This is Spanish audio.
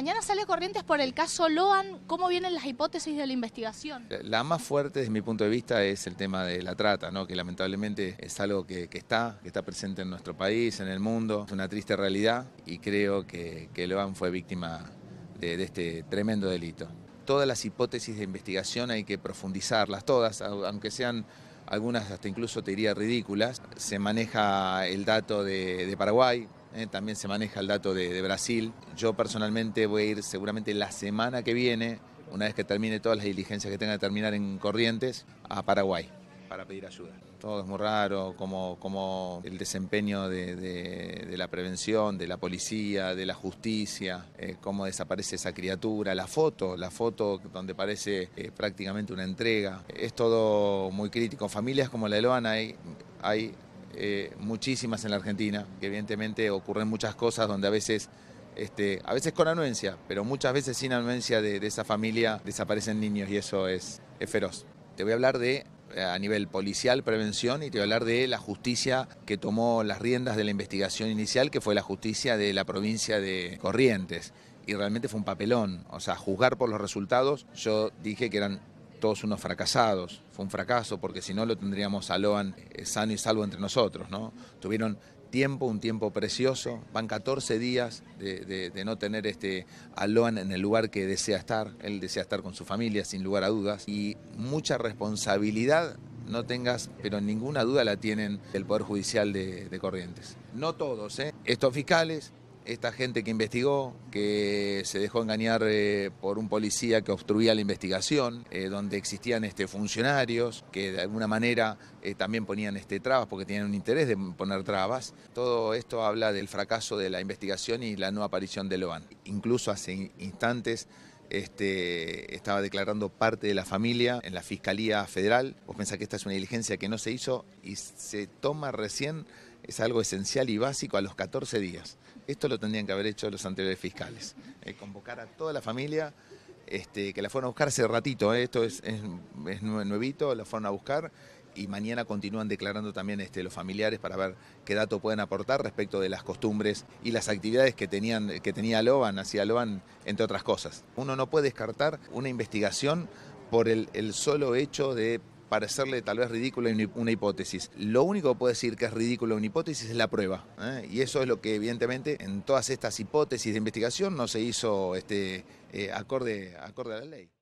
mañana sale Corrientes por el caso Loan. ¿Cómo vienen las hipótesis de la investigación? Eh, la más fuerte, desde mi punto de vista, es el tema de la trata, ¿no? que lamentablemente es algo que, está, que está presente en nuestro país, en el mundo. Es una triste realidad y creo que, Loan fue víctima de, este tremendo delito. Todas las hipótesis de investigación hay que profundizarlas, todas, aunque sean algunas hasta incluso te diría ridículas. Se maneja el dato de Paraguay, eh, también se maneja el dato de, Brasil. Yo personalmente voy a ir seguramente la semana que viene, una vez que termine todas las diligencias que tenga de terminar en Corrientes, a Paraguay para pedir ayuda. Todo es muy raro, como, como el desempeño de, la prevención, de la policía, de la justicia, eh, cómo desaparece esa criatura, la foto, la foto donde parece eh, prácticamente una entrega. Es todo muy crítico. Familias como la de Loana hay, hay eh, muchísimas en la Argentina, que evidentemente ocurren muchas cosas donde a veces, este, a veces con anuencia, pero muchas veces sin anuencia de, esa familia desaparecen niños y eso es, es feroz. Te voy a hablar de eh, a nivel policial, prevención, y te voy a hablar de la justicia que tomó las riendas de la investigación inicial, que fue la justicia de la provincia de Corrientes. Y realmente fue un papelón. O sea, juzgar por los resultados, yo dije que eran todos unos fracasados. Fue un fracaso porque si no lo tendríamos a Loan eh, sano y salvo entre nosotros, ¿no? Tuvieron tiempo, un tiempo precioso. Van 14 días de, no tener este, a Loan en el lugar que desea estar. Él desea estar con su familia, sin lugar a dudas. Y mucha responsabilidad, no tengas, pero ninguna duda la tienen el Poder Judicial de, Corrientes. No todos, ¿eh? Estos fiscales, esta gente que investigó, que se dejó engañar eh, por un policía que obstruía la investigación, eh, donde existían este, funcionarios que de alguna manera eh, también ponían este, trabas porque tenían un interés de poner trabas. Todo esto habla del fracaso de la investigación y la no aparición de Loan. Incluso hace instantes este, estaba declarando parte de la familia en la Fiscalía Federal. Vos pensás que esta es una diligencia que no se hizo y se toma recién es algo esencial y básico a los 14 días. Esto lo tendrían que haber hecho los anteriores fiscales. Eh, convocar a toda la familia, este, que la fueron a buscar hace ratito, eh. esto es, es, nuevito, la fueron a buscar y mañana continúan declarando también este, los familiares para ver qué dato pueden aportar respecto de las costumbres y las actividades que, tenían, que tenía Loban, hacia Loban, entre otras cosas. Uno no puede descartar una investigación por el, el solo hecho de parecerle tal vez ridícula una hipótesis. Lo único que puede decir que es ridícula una hipótesis es la prueba. ¿eh? Y eso es lo que evidentemente en todas estas hipótesis de investigación no se hizo este, eh, acorde, acorde a la ley.